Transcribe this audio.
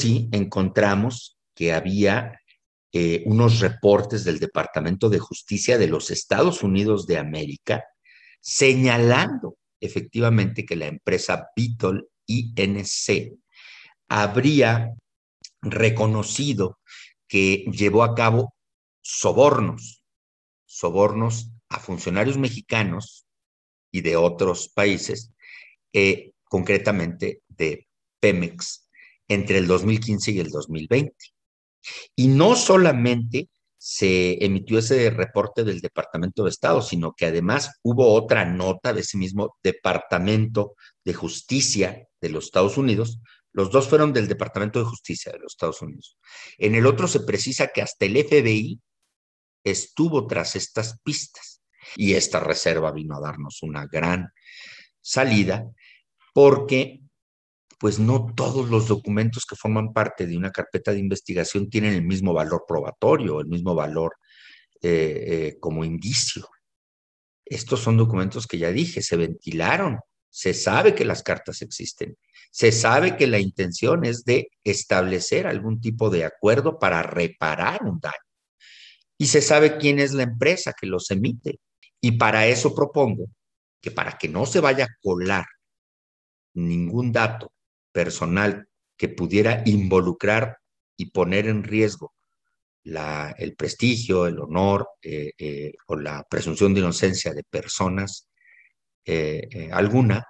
sí encontramos que había eh, unos reportes del Departamento de Justicia de los Estados Unidos de América señalando efectivamente que la empresa Beatle INC habría reconocido que llevó a cabo sobornos, sobornos a funcionarios mexicanos y de otros países, eh, concretamente de Pemex entre el 2015 y el 2020. Y no solamente se emitió ese reporte del Departamento de Estado, sino que además hubo otra nota de ese mismo Departamento de Justicia de los Estados Unidos. Los dos fueron del Departamento de Justicia de los Estados Unidos. En el otro se precisa que hasta el FBI estuvo tras estas pistas y esta reserva vino a darnos una gran salida porque pues no todos los documentos que forman parte de una carpeta de investigación tienen el mismo valor probatorio, el mismo valor eh, eh, como indicio. Estos son documentos que ya dije, se ventilaron, se sabe que las cartas existen, se sabe que la intención es de establecer algún tipo de acuerdo para reparar un daño y se sabe quién es la empresa que los emite. Y para eso propongo que para que no se vaya a colar ningún dato personal que pudiera involucrar y poner en riesgo el prestigio, el honor eh, eh, o la presunción de inocencia de personas eh, alguna,